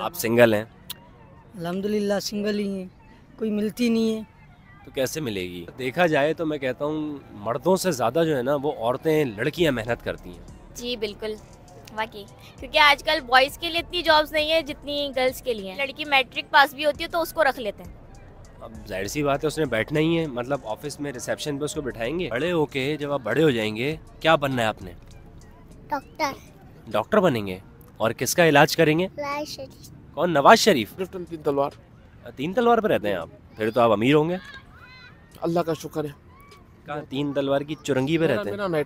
आप सिंगल हैं अलहमदिल्ला सिंगल ही हैं कोई मिलती नहीं है तो कैसे मिलेगी देखा जाए तो मैं कहता हूँ मर्दों से ज़्यादा जो है ना वो औरतें लड़कियाँ मेहनत करती हैं जी बिल्कुल बाकी क्योंकि आजकल बॉयज़ के लिए इतनी जॉब्स नहीं है जितनी गर्ल्स के लिए लड़की मैट्रिक पास भी होती है तो उसको रख लेते हैं अब जाहिर सी बात है उसने बैठना ही है मतलब ऑफिस में रिसेप्शन पे उसको बिठाएंगे बड़े होके जब आप बड़े हो जाएंगे क्या बनना है आपने डॉक्टर डॉक्टर बनेंगे और किसका इलाज करेंगे कौन नवाज शरीफ तीन तलवार तीन तलवार पर रहते हैं आप फिर तो आप अमीर होंगे अल्लाह का शुक्र है कहा तीन तलवार की चुरंगी पर रहते हैं कौ,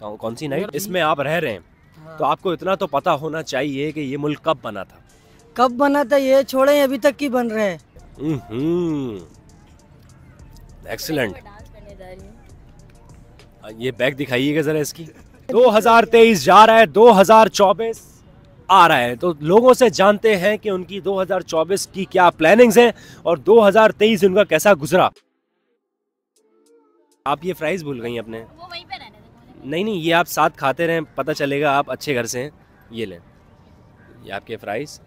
कौन कौन सी नाइट इसमें आप रह रहे हैं हाँ। तो आपको इतना तो पता होना चाहिए कि ये मुल्क कब बना था कब बना था ये छोड़े अभी तक की बन रहे हैं एक्सलेंट हम्म। ये बैग दिखाइएगा जरा इसकी 2023 जा रहा है 2024 आ रहा है तो लोगों से जानते हैं कि उनकी 2024 की क्या प्लानिंग्स हैं और 2023 उनका कैसा गुजरा आप ये फ्राइज भूल गई अपने नहीं नहीं ये आप साथ खाते रहें पता चलेगा आप अच्छे घर से हैं ये लें ये आपके फ्राइज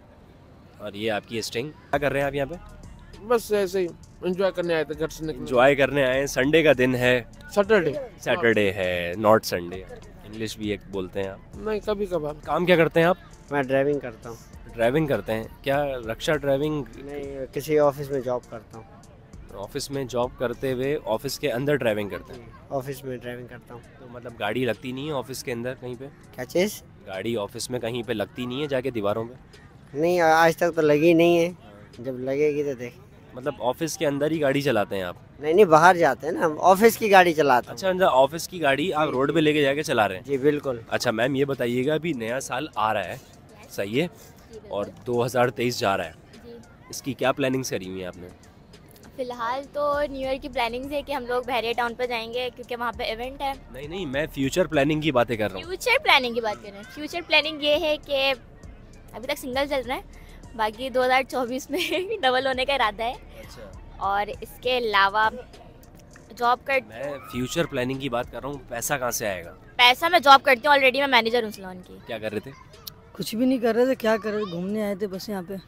और ये आपकी स्ट्रिंग क्या कर रहे हैं आप यहाँ पे बस ऐसे ही एंजॉय करने आए थे घर से निकल एंजॉय करने आए संडे का दिन है सैटरडे सैटरडे है नॉट संडे इंग्लिश भी एक बोलते हैं आप नहीं कभी कभार काम क्या करते हैं आप मैं ड्राइविंग करता हूँ ड्राइविंग करते हैं क्या रक्षा ड्राइविंग नहीं किसी ऑफिस में जॉब करता हूँ ऑफिस में जॉब करते हुए ऑफिस के अंदर ड्राइविंग करते हैं ऑफिस में ड्राइविंग करता हूँ तो मतलब गाड़ी लगती नहीं है ऑफिस के अंदर कहीं पे क्या चीज़ गाड़ी ऑफिस में कहीं पे लगती नहीं है जाके दीवारों पे नहीं आज तक तो लगी नहीं है हाँ। जब लगेगी तो देख मतलब ऑफिस के अंदर ही गाड़ी चलाते हैं आप नहीं नहीं बाहर जाते हैं ना ऑफिस की गाड़ी चलाते हैं अच्छा ऑफिस की गाड़ी आप रोड पे लेके जाके चला रहे हैं जी बिल्कुल अच्छा मैम ये बताइएगा अभी नया साल आ रहा है सही है और 2023 जा रहा है इसकी क्या प्लानिंग्स करी हुई है आपने फिलहाल तो न्यू ईयर की प्लानिंग्स है कि हम लोग बहरिया टाउन पर जाएंगे क्योंकि वहाँ पे इवेंट है नहीं नहीं मैं फ्यूचर प्लानिंग की बातें कर रहा हूँ फ्यूचर प्लानिंग की बात कर रहे हैं फ्यूचर प्लानिंग ये है कि अभी तक सिंगल चल रहा है बाकी 2024 में डबल होने का इरादा है अच्छा। और इसके अलावा जॉब कर मैं फ्यूचर प्लानिंग की बात कर रहा हूँ पैसा कहाँ से आएगा पैसा मैं जॉब करती हूँ ऑलरेडी मैं मैनेजर हूँ सलोन की क्या कर रहे थे कुछ भी नहीं कर रहे थे क्या कर रहे घूमने आए थे बस यहाँ पे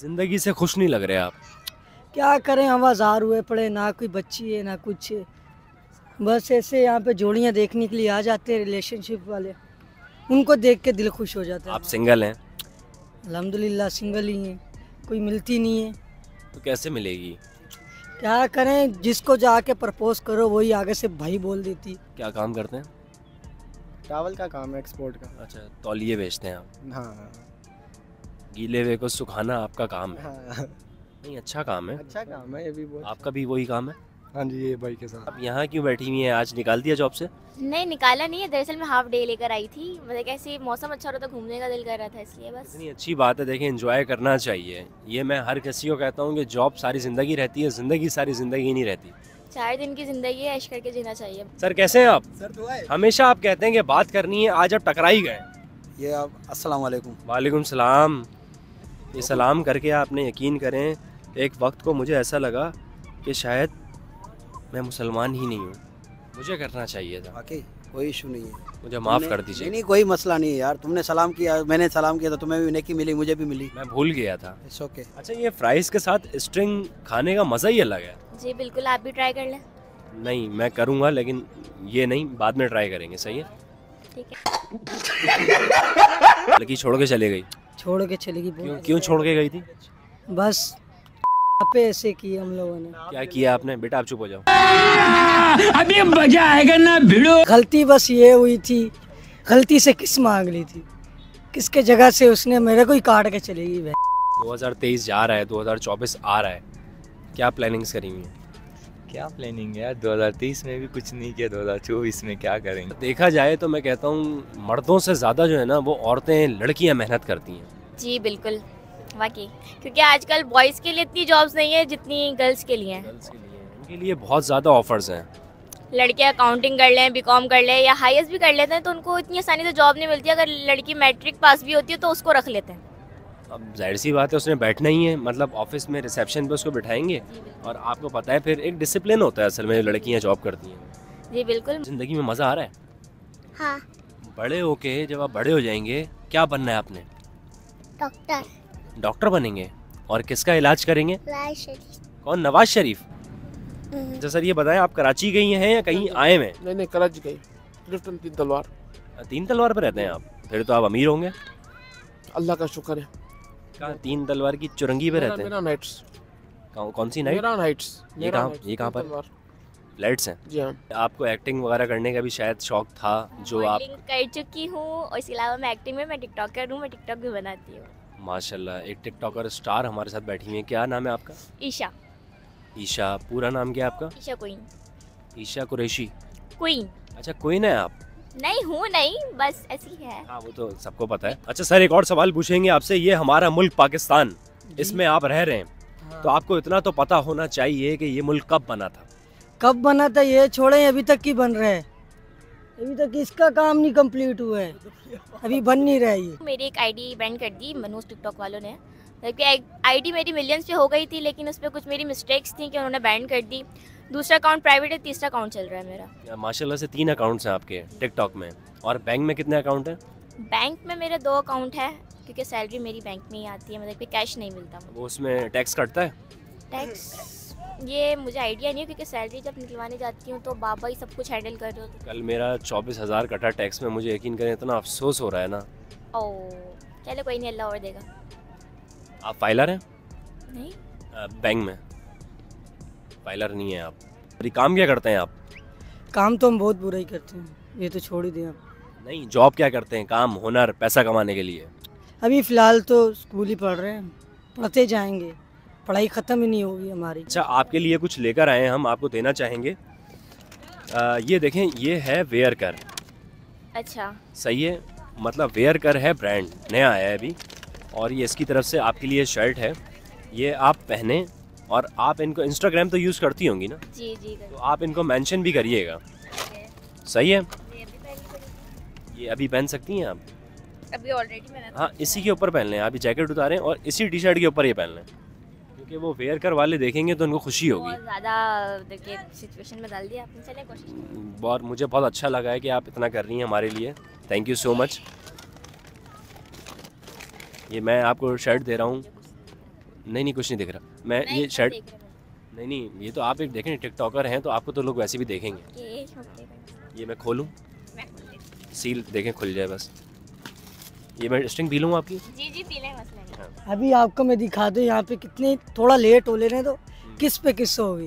ज़िंदगी से खुश नहीं लग रहे आप क्या करें हम आज़ार हुए पड़े ना कोई बच्ची है ना कुछ है बस ऐसे यहाँ पे जोड़ियाँ देखने के लिए आ जाते हैं रिलेशनशिप वाले उनको देख के दिल खुश हो जाता है आप सिंगल हैं अलहमदिल्ला सिंगल ही हैं कोई मिलती नहीं है तो कैसे मिलेगी क्या करें जिसको जाके प्रपोज करो वही आगे से भाई बोल देती क्या काम करते हैं चावल का काम है एक्सपोर्ट का अच्छा तौलिए बेचते हैं आप हाँ गीले हुए को सुखाना आपका काम है हाँ। नहीं अच्छा काम है अच्छा काम है ये भी बहुत आपका भी वही काम है हाँ जी ये भाई के साथ अब यहाँ क्यों बैठी हुई है आज निकाल दिया जॉब से नहीं निकाला नहीं है दरअसल मैं हाफ डे लेकर आई थी मतलब कैसे मौसम अच्छा रहा था घूमने का दिल कर रहा था इसलिए बस इतनी अच्छी बात है देखिए एंजॉय करना चाहिए ये मैं हर किसी को कहता हूँ कि जॉब सारी ज़िंदगी रहती है ज़िंदगी सारी ज़िंदगी नहीं रहती चार दिन की ज़िंदगी है ऐश करके जीना चाहिए सर कैसे हैं आप सर तो हमेशा आप कहते हैं कि बात करनी है आज आप टकरा ही गए ये आप अस्सलाम वालेकुम वालेकुम सलाम ये सलाम करके आपने यकीन करें एक वक्त को मुझे ऐसा लगा कि शायद मैं मुसलमान ही नहीं हूँ मुझे करना चाहिए था बाकी कोई इशू नहीं है मुझे माफ़ कर दीजिए नहीं, नहीं कोई मसला नहीं है यार तुमने सलाम किया मैंने सलाम किया था तुम्हें भी नेकी मिली मुझे भी मिली मैं भूल गया था इट्स ओके okay. अच्छा ये फ्राइज के साथ स्ट्रिंग खाने का मज़ा ही अलग है जी बिल्कुल आप भी ट्राई कर लें नहीं मैं करूँगा लेकिन ये नहीं बाद में ट्राई करेंगे सही है लड़की छोड़ के चले गई छोड़ के चली गई क्यों छोड़ के गई थी बस पे ऐसे की हम लोगों ने क्या किया आपने बेटा आप चुप हो जाओ अभी मजा आएगा ना भिड़ो गलती बस ये हुई थी गलती से किस मांग ली थी किसके जगह से उसने मेरे को ही काट के चली गई 2023 जा रहा है 2024 आ रहा है क्या प्लानिंग्स करी हुई क्या प्लानिंग है यार 2023 में भी कुछ नहीं किया चौबीस में क्या करेंगे देखा जाए तो मैं कहता हूँ मर्दों से ज़्यादा जो है ना वो औरतें लड़कियाँ मेहनत करती हैं जी बिल्कुल बाकी क्योंकि आजकल बॉयज़ के लिए इतनी जॉब्स नहीं है जितनी गर्ल्स के लिए उनके लिए बहुत ज़्यादा ऑफर्स हैं लड़के अकाउंटिंग कर लें कॉम कर लें या हाईएस्ट भी कर लेते हैं तो उनको इतनी आसानी से जॉब नहीं मिलती अगर लड़की मैट्रिक पास भी होती है तो उसको रख लेते हैं अब जाहिर सी बात है उसने बैठना ही है मतलब ऑफिस में रिसेप्शन पे उसको बिठाएंगे और आपको पता है फिर एक डिसिप्लिन होता है असल में लड़कियाँ जॉब करती हैं जी बिल्कुल ज़िंदगी में मज़ा आ रहा है हाँ बड़े होके जब आप बड़े हो जाएंगे क्या बनना है आपने डॉक्टर डॉक्टर बनेंगे और किसका इलाज करेंगे कौन नवाज शरीफ अच्छा सर ये बताएं आप कराची गई हैं या कहीं आए हैं नहीं नहीं कराची गई लिफ्टन तीन तलवार तीन तलवार पर रहते हैं आप फिर तो आप अमीर होंगे अल्लाह का शुक्र है कहा तीन तलवार की चुरंगी पर रहते हैं नाइट्स कौन सी नाइट नाइट्स ये कहाँ ये कहाँ पर फ्लैट्स हैं जी हाँ आपको एक्टिंग वगैरह करने का भी शायद शौक था जो आप कर चुकी हूँ और इसके अलावा मैं एक्टिंग में मैं टिकटॉकर हूँ मैं टिकटॉक भी बनाती हूँ माशाल्लाह एक टिकटॉकर स्टार हमारे साथ बैठी हुई है क्या नाम है आपका ईशा ईशा पूरा नाम क्या है आपका ईशा क्वीन ईशा कुरैशी क्वीन अच्छा क्वीन है आप नहीं हूँ नहीं बस ऐसी है हाँ वो तो सबको पता है अच्छा सर एक और सवाल पूछेंगे आपसे ये हमारा मुल्क पाकिस्तान इसमें आप रह रहे हैं हाँ। तो आपको इतना तो पता होना चाहिए कि ये मुल्क कब बना था कब बना था ये छोड़े अभी तक की बन रहे हैं अभी तक इसका काम नहीं कंप्लीट हुआ है अभी बन नहीं रहा है मेरी एक आईडी बैन कर दी मनोज टिकटॉक वालों ने क्योंकि आईडी मेरी मिलियंस पे हो गई थी लेकिन उस पर कुछ मेरी मिस्टेक्स थी कि उन्होंने बैन कर दी दूसरा अकाउंट प्राइवेट है तीसरा अकाउंट चल रहा है मेरा माशाल्लाह से तीन अकाउंट्स हैं आपके टिकटॉक में और बैंक में कितने अकाउंट हैं बैंक में मेरे दो अकाउंट है क्योंकि सैलरी मेरी बैंक में ही आती है मतलब कैश नहीं मिलता वो उसमें टैक्स कटता है टैक्स ये मुझे आइडिया नहीं है क्योंकि सैलरी जब निकलवाने जाती हूँ तो बाबा ही सब कुछ हैंडल कर रहे होते कल मेरा चौबीस हज़ार कटा टैक्स में मुझे यकीन करें इतना अफसोस हो रहा है ना ओ चलो कोई नहीं अल्लाह और देगा आप फाइलर हैं नहीं आ, बैंक में फाइलर नहीं है आप अरे काम क्या करते हैं आप काम तो हम बहुत बुरा ही करते हैं ये तो छोड़ ही दें आप नहीं जॉब क्या करते हैं काम हुनर पैसा कमाने के लिए अभी फ़िलहाल तो स्कूल ही पढ़ रहे हैं पढ़ते जाएंगे पढ़ाई ख़त्म ही नहीं होगी हमारी अच्छा आपके लिए कुछ लेकर आए हम आपको देना चाहेंगे आ, ये देखें ये है वेयर कर अच्छा सही है मतलब वेयर कर है ब्रांड नया आया है अभी और ये इसकी तरफ से आपके लिए शर्ट है ये आप पहने और आप इनको इंस्टाग्राम तो यूज़ करती होंगी ना जी जी तो आप इनको मेंशन भी करिएगा सही है ये अभी पहन सकती हैं आप अभी ऑलरेडी मैंने तो हाँ इसी के ऊपर पहन लें आप जैकेट उतारें और इसी टी शर्ट के ऊपर ये पहन लें क्योंकि वो वेयर कर वाले देखेंगे तो उनको खुशी होगी सिचुएशन दिया आपने चले कोशिश मुझे बहुत अच्छा लगा है कि आप इतना कर रही हैं हमारे लिए थैंक यू सो मच ये मैं आपको शर्ट दे रहा हूँ नहीं नहीं कुछ नहीं दिख रहा मैं ये शर्ट नहीं नहीं ये तो आप एक देखें टिकटॉकर हैं तो आपको तो लोग वैसे भी देखेंगे ये मैं खोलूँ सील देखें खुल जाए बस ये मैं स्ट्रिंग पी लूँगा आपकी जी जी पी लें हाँ। अभी आपको मैं दिखा दूँ यहाँ पे कितने थोड़ा लेट हो ले रहे तो हम्म। किस पे किस हो गई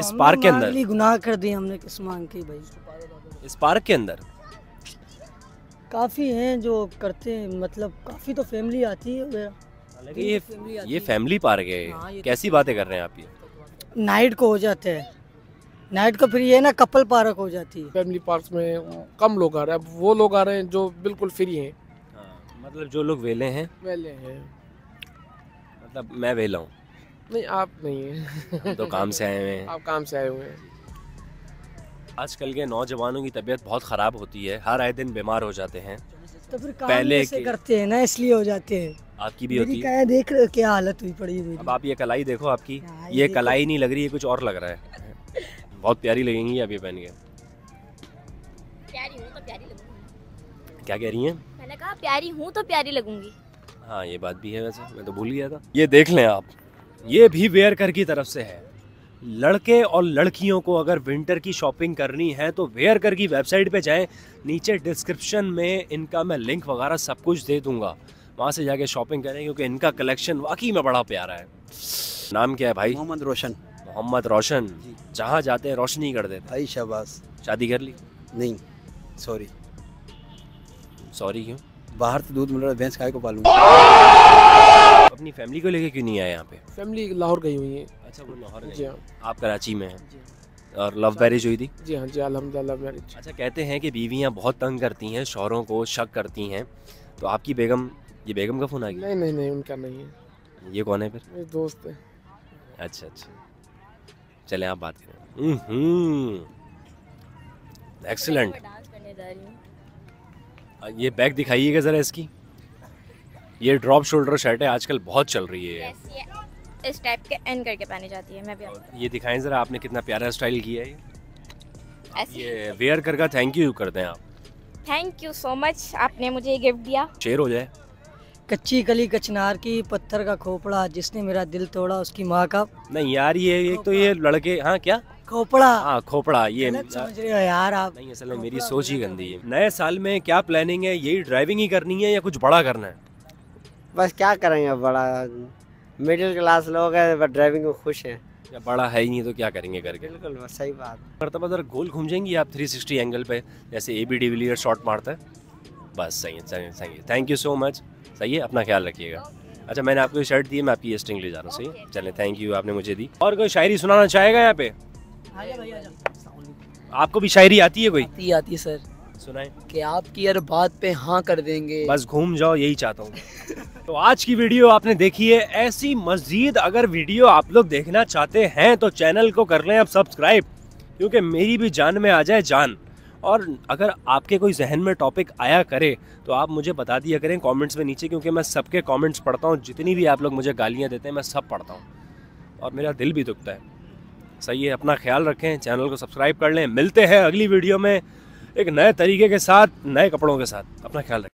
इस पार्क के अंदर गुनाह कर दी हमने किस मांग की भाई इस पार्क के अंदर काफ़ी हैं जो करते हैं मतलब काफ़ी तो फैमिली आती है मेरा ये फैमिली ये फैमिली पार्क है हाँ, तो कैसी बातें कर रहे हैं आप ये नाइट को हो जाते हैं नाइट को फिर ये ना कपल पार्क हो जाती है फैमिली पार्क में कम लोग आ रहे हैं वो लोग आ रहे हैं जो बिल्कुल फ्री हैं मतलब जो लोग वेले हैं वेले हैं मतलब मैं वेला हूँ नहीं आप नहीं है तो काम से आए हुए हैं आप काम से आए हुए हैं आजकल के नौजवानों की तबीयत बहुत ख़राब होती है हर आए दिन बीमार हो जाते हैं तो फिर काम पहले से करते हैं ना इसलिए हो जाते हैं आपकी भी होती है देख रहे क्या हालत हुई पड़ी है अब आप ये कलाई देखो आपकी ये कलाई नहीं लग रही है कुछ और लग रहा है बहुत प्यारी लगेंगी अभी पहन के तो क्या कह रही हैं मैंने कहा प्यारी हूँ तो प्यारी लगूंगी हाँ ये बात भी है वैसे मैं तो भूल गया था ये देख लें आप ये भी वेयर कर की तरफ से है लड़के और लड़कियों को अगर विंटर की शॉपिंग करनी है तो वेयर कर की वेबसाइट पे जाएं नीचे डिस्क्रिप्शन में इनका मैं लिंक वगैरह सब कुछ दे दूंगा वहाँ से जाके शॉपिंग करें क्योंकि इनका कलेक्शन वाकई में बड़ा प्यारा है नाम क्या है भाई मोहम्मद रोशन मोहम्मद रोशन जहाँ जाते हैं रोशनी कर देते भाई शहबाज शादी कर ली नहीं सॉरी सॉरी क्यों बाहर से दूध मिल रहा है भैंस काय को पालूंगा अपनी फैमिली को लेके क्यों नहीं आया यहाँ पे फैमिली लाहौर गई हुई है अच्छा वो लाहौर जी हाँ आप कराची में हैं हाँ। और लव मैरिज हुई थी जी हाँ जी अलहमद लव मैरिज अच्छा कहते हैं कि बीवियाँ बहुत तंग करती हैं शोरों को शक करती हैं तो आपकी बेगम ये बेगम का फ़ोन आ गया नहीं नहीं नहीं उनका नहीं है ये कौन है फिर मेरे दोस्त है अच्छा अच्छा चले आप बात करें एक्सलेंट हम्म, हम्म। ये बैग दिखाइएगा ज़रा इसकी ये ड्रॉप शोल्डर शर्ट है आजकल बहुत चल रही है इस टाइप के एन करके पहनी जाती है मैं भी ये दिखाएं ज़रा आपने कितना प्यारा स्टाइल किया है ये वेयर कर का थैंक यू करते हैं आप थैंक यू सो मच आपने मुझे ये गिफ्ट दिया शेयर हो जाए कच्ची गली कचनार की पत्थर का खोपड़ा जिसने मेरा दिल तोड़ा उसकी माँ का नहीं यार ये एक तो ये लड़के हाँ क्या खोपड़ा हाँ खोपड़ा ये समझ रहे हो यार आप नहीं असल में मेरी सोच ही गंदी है नए साल में क्या प्लानिंग है यही ड्राइविंग ही करनी है या कुछ बड़ा करना है बस क्या करेंगे बड़ा मिडिल क्लास लोग हैं ड्राइविंग में खुश है या बड़ा है ही नहीं तो क्या करेंगे करके बिल्कुल सही बात मरतब अगर गोल घूम जाएंगे आप 360 एंगल पे जैसे A B de Villiers shot मारता है बस सही है सही है सही है थैंक यू सो मच सही है अपना ख्याल रखिएगा अच्छा मैंने आपको शर्ट दी है मैं आपकी स्ट्रिंग ले जा रहा हूँ सही चलें चले थैंक यू आपने मुझे दी और कोई शायरी सुनाना चाहेगा यहाँ पे आपको भी शायरी आती है कोई आती आती सर सुनाए कि आपकी हर बात पे हाँ कर देंगे बस घूम जाओ यही चाहता हूँ तो आज की वीडियो आपने देखी है ऐसी मजीद अगर वीडियो आप लोग देखना चाहते हैं तो चैनल को कर लें आप सब्सक्राइब क्योंकि मेरी भी जान में आ जाए जान और अगर आपके कोई जहन में टॉपिक आया करे तो आप मुझे बता दिया करें कमेंट्स में नीचे क्योंकि मैं सबके कमेंट्स पढ़ता हूँ जितनी भी आप लोग मुझे गालियाँ देते हैं मैं सब पढ़ता हूँ और मेरा दिल भी दुखता है सही है अपना ख्याल रखें चैनल को सब्सक्राइब कर लें मिलते हैं अगली वीडियो में एक नए तरीके के साथ नए कपड़ों के साथ अपना ख्याल रखें